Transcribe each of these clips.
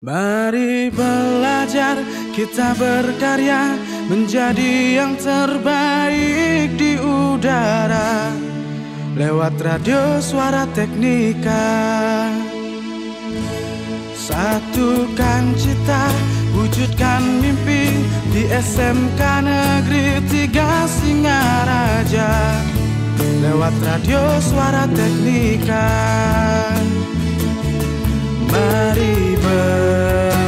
Mari belajar kita berkarya menjadi yang terbaik di udara lewat radio suara teknika Satukan cita wujudkan mimpi di SMK Negeri Tiga Singaraja lewat radio suara teknika Mari ber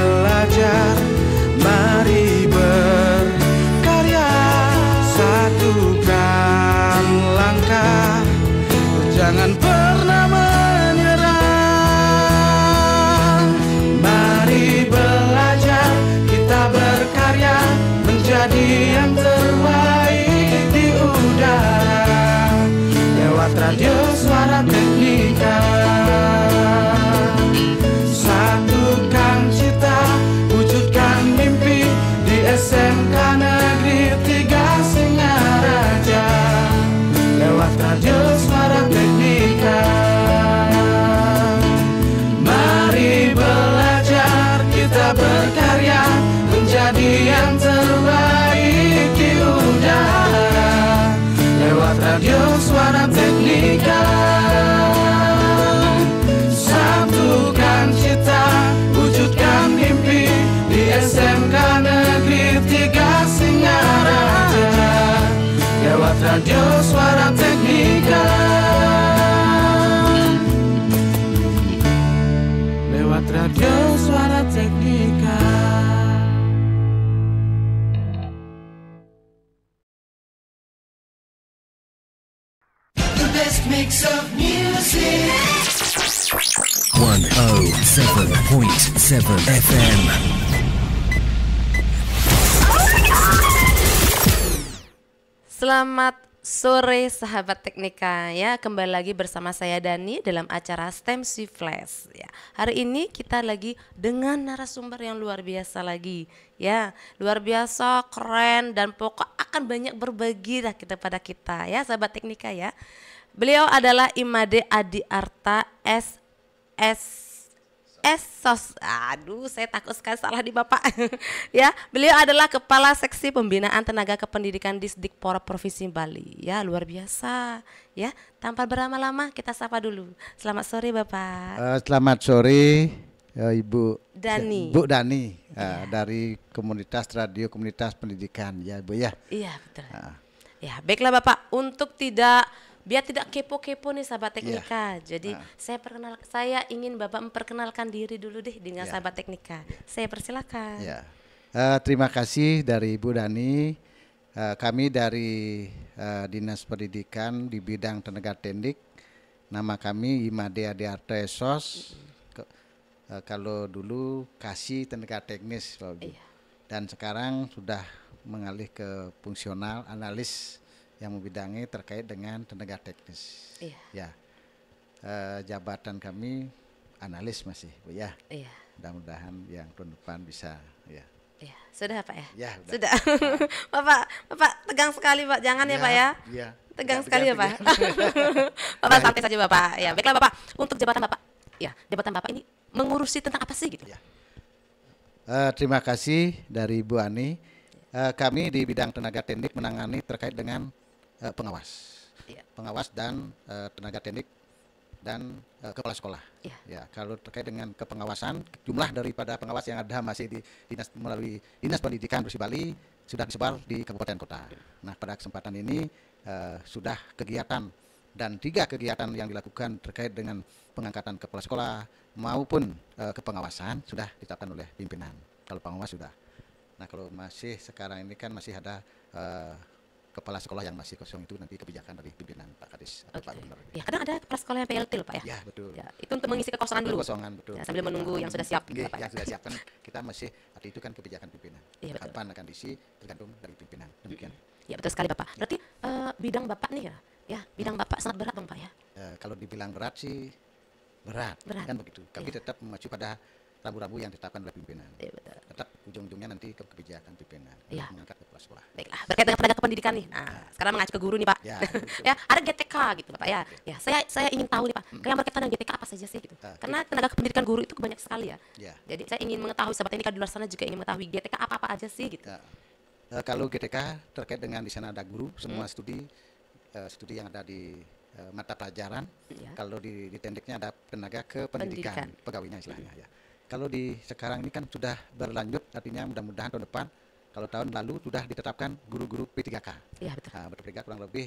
Radio Suara Teknika Lewat Radio Suara Teknika best mix of music. 107.7 FM. Selamat sore sahabat teknika ya kembali lagi bersama saya Dani dalam acara STEM si Flash ya hari ini kita lagi dengan narasumber yang luar biasa lagi ya luar biasa keren dan pokok akan banyak berbagi lah kita pada kita ya sahabat teknika ya beliau adalah Imade Adi Arta S S Esos. Aduh, saya takut sekali salah di Bapak. ya, beliau adalah kepala seksi pembinaan tenaga kependidikan di Sdikpor Provinsi Bali. Ya, luar biasa. Ya, tanpa berlama-lama kita sapa dulu. Selamat sore, Bapak. Uh, selamat sore. Uh, Ibu Dani. Ibu Dani ya. dari komunitas radio komunitas pendidikan ya Bu ya. Iya betul. Uh. Ya baiklah Bapak untuk tidak biar tidak kepo-kepo nih sahabat iya. teknika. Yeah. Jadi nah. saya perkenal saya ingin Bapak memperkenalkan diri dulu deh dengan yeah. sahabat teknika. Saya persilakan. Yeah. Iya. Uh, terima kasih dari Ibu Dani. Uh, kami dari uh, Dinas Pendidikan di bidang tenaga teknik. Nama kami Imadea Dearto Esos. Mm-hmm. Uh, kalau dulu kasih tenaga teknis, Pak Yeah. Dan sekarang sudah mengalih ke fungsional analis yang membidangi terkait dengan tenaga teknis. Iya. Ya. E, jabatan kami analis masih, Bu ya. Iya. Mudah-mudahan yang tahun depan bisa ya. Iya, sudah Pak ya? ya sudah. sudah. Bapak, Bapak tegang sekali Pak, jangan ya, ya Pak ya. Iya. Tegang Gak, sekali tegang, ya Pak. Bapak santai saja Bapak. Ya, ya, baiklah Bapak. Untuk jabatan Bapak, ya jabatan Bapak ini mengurusi tentang apa sih gitu? Ya. Uh, terima kasih dari Bu Ani. Uh, kami di bidang tenaga teknik menangani terkait dengan uh, pengawas, ya. pengawas dan uh, tenaga teknik dan uh, kepala sekolah. Ya. ya, kalau terkait dengan kepengawasan, jumlah daripada pengawas yang ada masih di dinas melalui dinas pendidikan Provinsi Bali sudah disebar di kabupaten kota. Ya. Nah, pada kesempatan ini uh, sudah kegiatan dan tiga kegiatan yang dilakukan terkait dengan pengangkatan kepala sekolah maupun uh, kepengawasan sudah ditetapkan oleh pimpinan. Kalau pengawas sudah. Nah, kalau masih sekarang ini kan masih ada uh, kepala sekolah yang masih kosong itu nanti kebijakan dari pimpinan Pak Kadis atau okay. Pak Gubernur. Gitu. Ya, kadang ada kepala sekolah yang PLT loh Pak ya. Ya betul. Ya, itu untuk mengisi kekosongan dulu. Kekosongan betul. Ya, sambil menunggu yang sudah siap. Gitu, iya, Pak, ya. Yang sudah siap kan kita masih Arti itu kan kebijakan pimpinan. Ya, betul. Kapan akan diisi tergantung dari pimpinan. Demikian. Ya betul sekali Bapak. Berarti uh, bidang Bapak nih ya, ya bidang Bapak sangat berat dong Pak ya. Uh, kalau dibilang berat sih berat, berat. kan begitu. Kami ya. tetap memacu pada rabu-rabu yang ditetapkan oleh pimpinan. Ya, betul. Tetap ujung-ujungnya nanti ke kebijakan pimpinan. Ya. Mengangkat sekolah. Baiklah, berkaitan dengan tenaga pendidikan nih. Nah, nah, sekarang mengacu ke guru nih, Pak. Ya, ya ada GTK gitu, Pak ya. Ya, saya saya ingin tahu nih, Pak. Hmm. Yang berkaitan dengan GTK apa saja sih gitu. Ah, Karena tenaga pendidikan guru itu banyak sekali ya. ya. Jadi saya ingin mengetahui sahabat ini di luar sana juga ingin mengetahui GTK apa-apa aja sih gitu. uh, kalau GTK terkait dengan di sana ada guru, semua hmm. studi uh, studi yang ada di uh, mata pelajaran. Ya. Kalau di, di tendeknya ada tenaga kependidikan, pendidikan. pegawainya istilahnya ya. Kalau di sekarang ini kan sudah berlanjut, artinya mudah-mudahan tahun depan kalau tahun lalu sudah ditetapkan guru-guru P3K. Iya betul. Nah, p 3 kurang lebih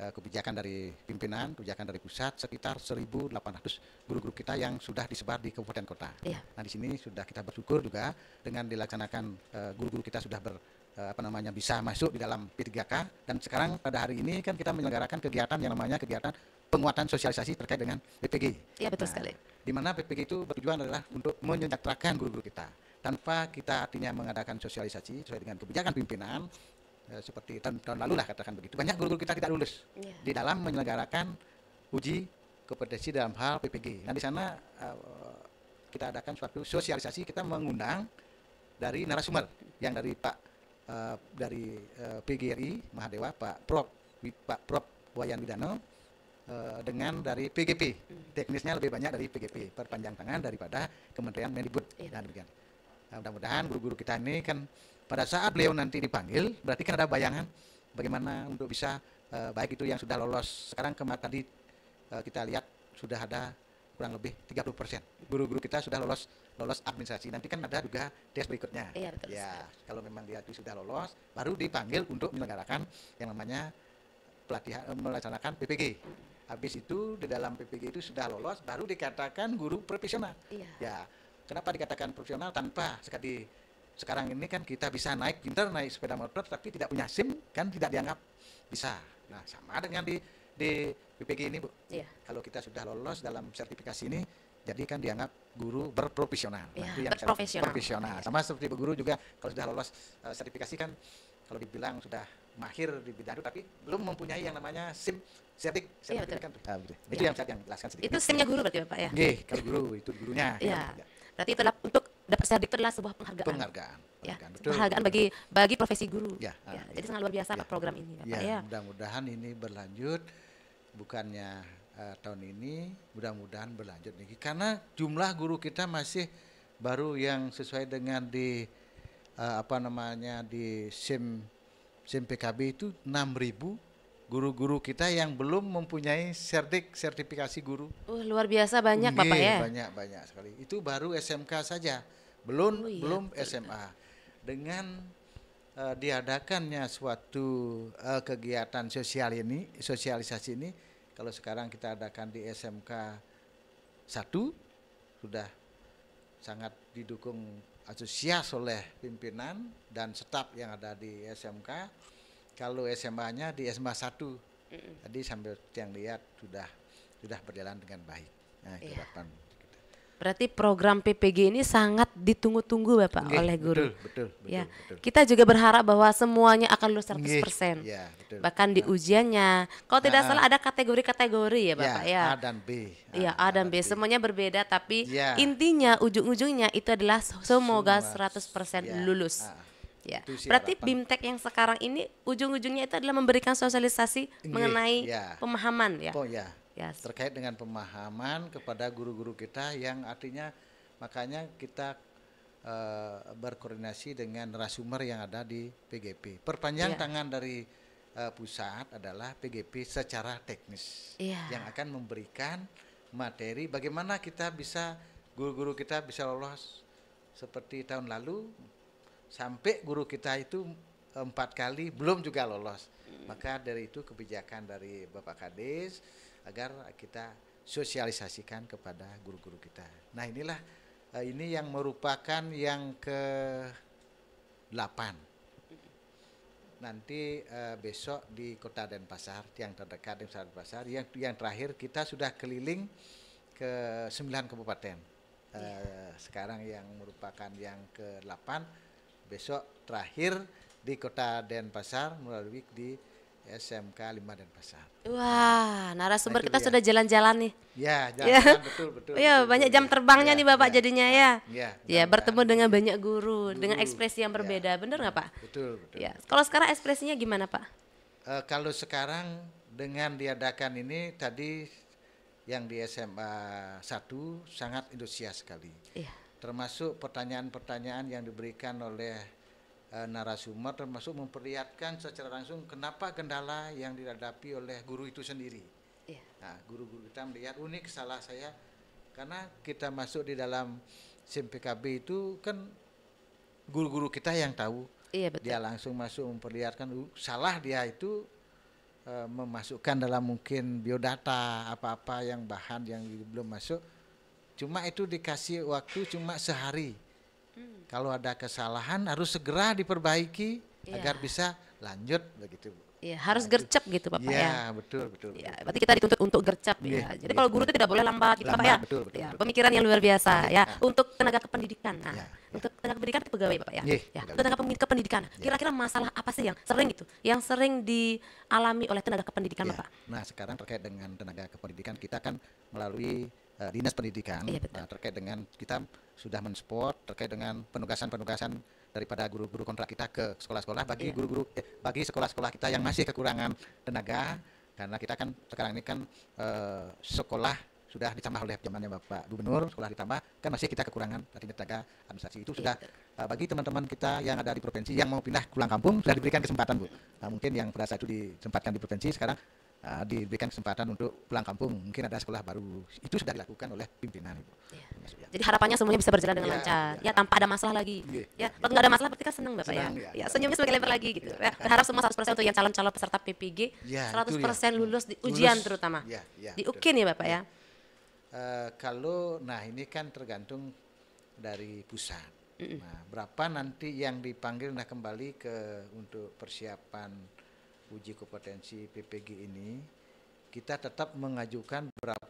eh, kebijakan dari pimpinan, kebijakan dari pusat sekitar 1.800 guru-guru kita yang sudah disebar di kabupaten kota. Iya. Nah di sini sudah kita bersyukur juga dengan dilaksanakan eh, guru-guru kita sudah ber eh, apa namanya bisa masuk di dalam P3K dan sekarang pada hari ini kan kita menyelenggarakan kegiatan yang namanya kegiatan penguatan sosialisasi terkait dengan PPG. Iya betul nah, sekali. Di mana PPG itu bertujuan adalah untuk menyejahterakan guru-guru kita tanpa kita artinya mengadakan sosialisasi sesuai dengan kebijakan pimpinan eh, seperti tahun, tahun lalu lah katakan begitu banyak guru-guru kita tidak lulus ya. di dalam menyelenggarakan uji kompetensi dalam hal PPG. Nah di sana eh, kita adakan suatu sosialisasi kita mengundang dari narasumber yang dari Pak eh, dari PGRI Mahadewa Pak Prof Pak Prof Wayan Widano dengan dari PGP hmm. teknisnya lebih banyak dari PGP perpanjang tangan daripada Kementerian Mendikbud dan iya. nah, demikian. Nah, mudah-mudahan guru-guru kita ini kan pada saat beliau nanti dipanggil, berarti kan ada bayangan bagaimana untuk bisa e, baik itu yang sudah lolos sekarang kemarin tadi e, kita lihat sudah ada kurang lebih 30 persen guru-guru kita sudah lolos lolos administrasi nanti kan ada juga tes berikutnya iya, ya kalau memang dia itu sudah lolos baru dipanggil untuk menyelenggarakan yang namanya pelatihan eh, melaksanakan PPG habis itu di dalam PPG itu sudah lolos baru dikatakan guru profesional iya. ya Kenapa dikatakan profesional tanpa sekali sekarang ini kan kita bisa naik pintar naik sepeda motor tapi tidak punya SIM kan tidak dianggap bisa. Nah, sama dengan di di BPG ini, Bu. Iya. Kalau kita sudah lolos dalam sertifikasi ini jadi kan dianggap guru berprofesional. Nah, iya. nah, profesional. profesional. Sama seperti Guru juga kalau sudah lolos uh, sertifikasi kan kalau dibilang sudah mahir di bidang itu tapi belum mempunyai yang namanya SIM sertik sertifikat. Iya betul. Kan, uh, Itu ah, iya. yang saya jelaskan sedikit. Itu SIMnya guru berarti Bapak ya? Nggih, ya? iya, kalau guru itu gurunya. Iya. Berarti itulah untuk dapat sertifikat adalah sebuah penghargaan. Penghargaan. Ya, penghargaan, betul. bagi bagi profesi guru. Ya, ya, ah, ya. Jadi sangat luar biasa ya. program ini, ya, Ya, ya. mudah-mudahan ini berlanjut bukannya uh, tahun ini, mudah-mudahan berlanjut lagi karena jumlah guru kita masih baru yang sesuai dengan di uh, apa namanya di SIM SIM PKB itu 6000 guru-guru kita yang belum mempunyai sertik sertifikasi guru. Uh, luar biasa banyak Bapak iya, ya. Banyak banyak sekali. Itu baru SMK saja. Belum oh, iya, belum SMA. Dengan uh, diadakannya suatu uh, kegiatan sosial ini, sosialisasi ini kalau sekarang kita adakan di SMK satu, sudah sangat didukung antusias oleh pimpinan dan staf yang ada di SMK kalau SMA-nya di SMA 1. mm Tadi sambil yang lihat sudah sudah berjalan dengan baik. Nah, itu yeah. Berarti program PPG ini sangat ditunggu-tunggu Bapak oleh guru. Betul, betul, betul, ya. betul. Kita juga berharap bahwa semuanya akan lulus 100%. persen. ya, betul. Bahkan di nah. ujiannya. Kalau tidak nah. salah ada kategori-kategori ya Bapak ya, ya. A dan B. Iya, A, ah, A dan B. B. Semuanya berbeda tapi ya. intinya ujung-ujungnya itu adalah semoga 100% ya. lulus. A. Ah, Ya. Berarti BIMTEK yang sekarang ini ujung-ujungnya itu adalah memberikan sosialisasi iya, mengenai ya. pemahaman ya. Oh ya. Yes. Terkait dengan pemahaman kepada guru-guru kita yang artinya makanya kita uh, berkoordinasi dengan narasumber yang ada di PGP. Perpanjang ya. tangan dari uh, pusat adalah PGP secara teknis ya. yang akan memberikan materi bagaimana kita bisa guru-guru kita bisa lolos seperti tahun lalu sampai guru kita itu empat kali belum juga lolos. Maka dari itu kebijakan dari Bapak Kades agar kita sosialisasikan kepada guru-guru kita. Nah inilah eh, ini yang merupakan yang ke delapan nanti eh, besok di Kota Denpasar yang terdekat di Denpasar yang yang terakhir kita sudah keliling ke sembilan kabupaten. Yeah. sekarang yang merupakan yang ke delapan besok terakhir di Kota Denpasar melalui di SMK 5 Denpasar. Wah, narasumber nah, kita ya. sudah jalan-jalan nih. Ya, jalan-jalan iya. betul betul. Iya, banyak jam terbangnya ya, nih Bapak ya. jadinya ya. Iya. Ya, ya bertemu dengan banyak guru, guru, dengan ekspresi yang ya. berbeda, ya. bener nggak Pak? Betul betul. Ya, kalau sekarang ekspresinya gimana Pak? Uh, kalau sekarang dengan diadakan ini tadi yang di SMA 1 sangat antusias sekali. Iya termasuk pertanyaan-pertanyaan yang diberikan oleh e, narasumber termasuk memperlihatkan secara langsung kenapa kendala yang dihadapi oleh guru itu sendiri. Iya. Nah, guru-guru kita melihat unik oh, salah saya karena kita masuk di dalam SMPKB itu kan guru-guru kita yang tahu. Iya, betul. Dia langsung masuk memperlihatkan oh, salah dia itu e, memasukkan dalam mungkin biodata apa-apa yang bahan yang belum masuk Cuma itu dikasih waktu cuma sehari. Hmm. Kalau ada kesalahan harus segera diperbaiki ya. agar bisa lanjut begitu. Iya, harus lanjut. Nah, gercep gitu Bapak iya, ya. Iya, betul, betul. ya berarti kita dituntut untuk gercep ya. ya. Jadi ya, kalau iya. guru itu tidak boleh lambat gitu lambat, Bapak ya. Betul, betul, ya, pemikiran yang luar biasa ya. ya. Untuk tenaga kependidikan. Nah, ya. untuk tenaga pendidikan itu pegawai Bapak ya. Iya, ya, ya. Untuk tenaga kependidikan. Kira-kira masalah apa sih yang sering itu yang sering dialami oleh tenaga kependidikan ya. Bapak? Nah, sekarang terkait dengan tenaga kependidikan kita kan melalui uh, dinas pendidikan iya, Uh, terkait dengan kita sudah mensupport terkait dengan penugasan-penugasan daripada guru-guru kontrak kita ke sekolah-sekolah bagi iya. guru-guru eh, bagi sekolah-sekolah kita yang masih kekurangan tenaga karena kita kan sekarang ini kan uh, sekolah sudah ditambah oleh zamannya Bapak Gubernur sekolah ditambah kan masih kita kekurangan artinya tenaga administrasi itu sudah uh, bagi teman-teman kita yang ada di provinsi yang mau pindah pulang kampung sudah diberikan kesempatan Bu nah, mungkin yang pada saat itu disempatkan di provinsi sekarang uh, diberikan kesempatan untuk pulang kampung mungkin ada sekolah baru itu sudah dilakukan oleh pimpinan ibu ya. jadi harapannya semuanya bisa berjalan dengan ya, lancar ya, ya tanpa ada masalah lagi iya, iya. ya, ya. kalau nggak ada masalah berarti kan senang bapak senang, ya. ya ya senyumnya sebagai lebar lagi gitu iya. ya. berharap semua 100% untuk yang calon-calon peserta PPG ya, 100% ya. lulus di ujian lulus, terutama ya, ya, di UKIN ya bapak ya, ya. Uh, kalau nah ini kan tergantung dari pusat nah berapa nanti yang dipanggil nah kembali ke untuk persiapan uji kompetensi PPG ini kita tetap mengajukan berapa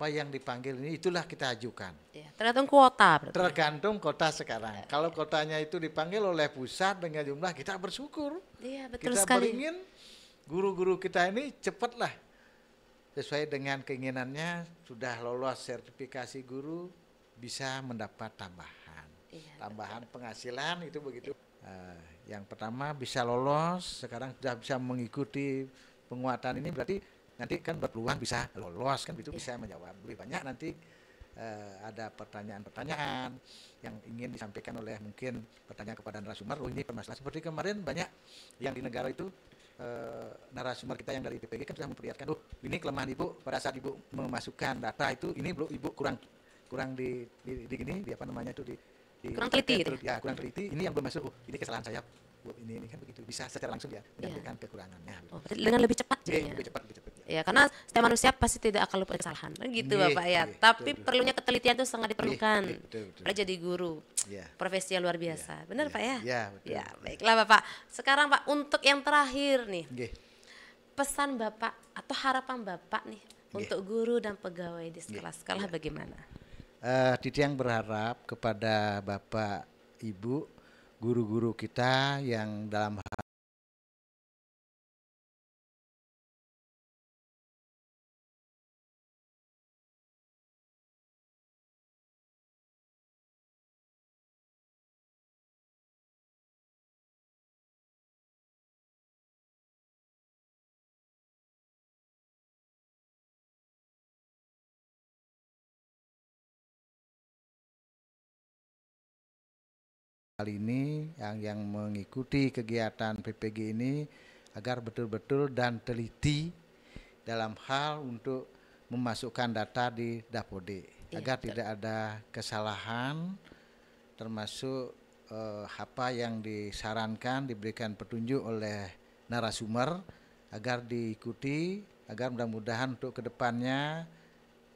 apa yang dipanggil ini itulah kita ajukan. Ya, tergantung kuota. Berarti. Ya. Tergantung kota sekarang. Ya, Kalau kotanya itu dipanggil oleh pusat dengan jumlah kita bersyukur. Iya betul kita sekali. Kita ingin guru-guru kita ini cepatlah sesuai dengan keinginannya sudah lolos sertifikasi guru bisa mendapat tambahan, ya, tambahan betul. penghasilan itu begitu. Ya. Uh, yang pertama bisa lolos sekarang sudah bisa mengikuti penguatan ini berarti nanti kan berpeluang bisa lolos kan itu bisa menjawab lebih banyak nanti uh, ada pertanyaan-pertanyaan yang ingin disampaikan oleh mungkin pertanyaan kepada narasumber oh ini permasalahan seperti kemarin banyak yang di negara itu uh, narasumber kita yang dari PPG kan sudah memperlihatkan oh ini kelemahan ibu pada saat ibu memasukkan data itu ini belum ibu kurang kurang di, di, di ini di apa namanya itu di, di kurang teliti gitu. Ya? ya kurang teliti ini yang belum masuk oh ini kesalahan saya bu ini ini kan begitu bisa secara langsung ya iya. menyampaikan yeah. kekurangannya oh, dengan lebih cepat ya, lebih cepat lebih cepat ya karena setiap manusia pasti tidak akan lupa kesalahan kan gitu yeah, bapak ya yeah, iya, tapi betul, perlunya ketelitian itu sangat diperlukan yeah, iya, di jadi guru yeah. profesi yang luar biasa yeah. benar yeah. pak ya yeah, iya, ya, betul. baiklah bapak sekarang pak untuk yang terakhir nih yeah. pesan bapak atau harapan bapak nih yeah. untuk guru dan pegawai di sekolah-sekolah yeah. bagaimana uh, eh, yang berharap kepada bapak ibu guru-guru kita yang dalam kali ini yang yang mengikuti kegiatan PPG ini agar betul-betul dan teliti dalam hal untuk memasukkan data di Dapode iya, agar betul. tidak ada kesalahan termasuk eh, apa yang disarankan diberikan petunjuk oleh narasumber agar diikuti agar mudah-mudahan untuk kedepannya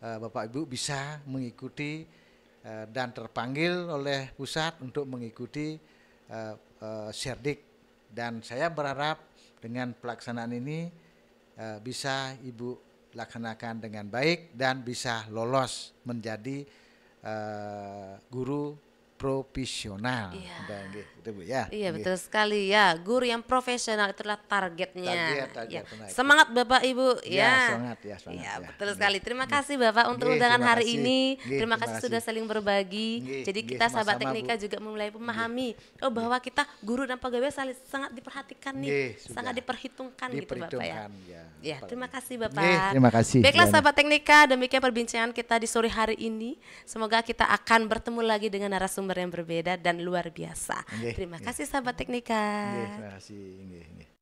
eh, Bapak Ibu bisa mengikuti Eh, dan terpanggil oleh pusat untuk mengikuti uh, eh, uh, eh, serdik dan saya berharap dengan pelaksanaan ini uh, bisa ibu laksanakan dengan baik dan bisa lolos menjadi uh, guru profesional. Iya. Gitu, ya. Iya, yeah, gitu. betul sekali ya. Guru yang profesional itulah targetnya. Target, target, yeah. Ya. Semangat Bapak Ibu ya. ya. semangat ya, semangat. Iya, ya, betul yeah. Gitu. sekali. Terima kasih Bapak untuk yeah, undangan hari ini. Yeah, terima, kasih sudah saling berbagi. Yeah, Jadi kita sahabat teknika Bu. juga memulai memahami oh bahwa kita guru dan pegawai saling sangat diperhatikan nih, sangat diperhitungkan, diperhitungkan gitu Bapak ya. Ya, ya terima kasih Bapak. terima kasih. Baiklah sahabat teknika, demikian perbincangan kita di sore hari ini. Semoga kita akan bertemu lagi dengan narasumber narasumber yang berbeda dan luar biasa. Okay. terima kasih sahabat teknika. Okay, terima kasih. Okay, okay.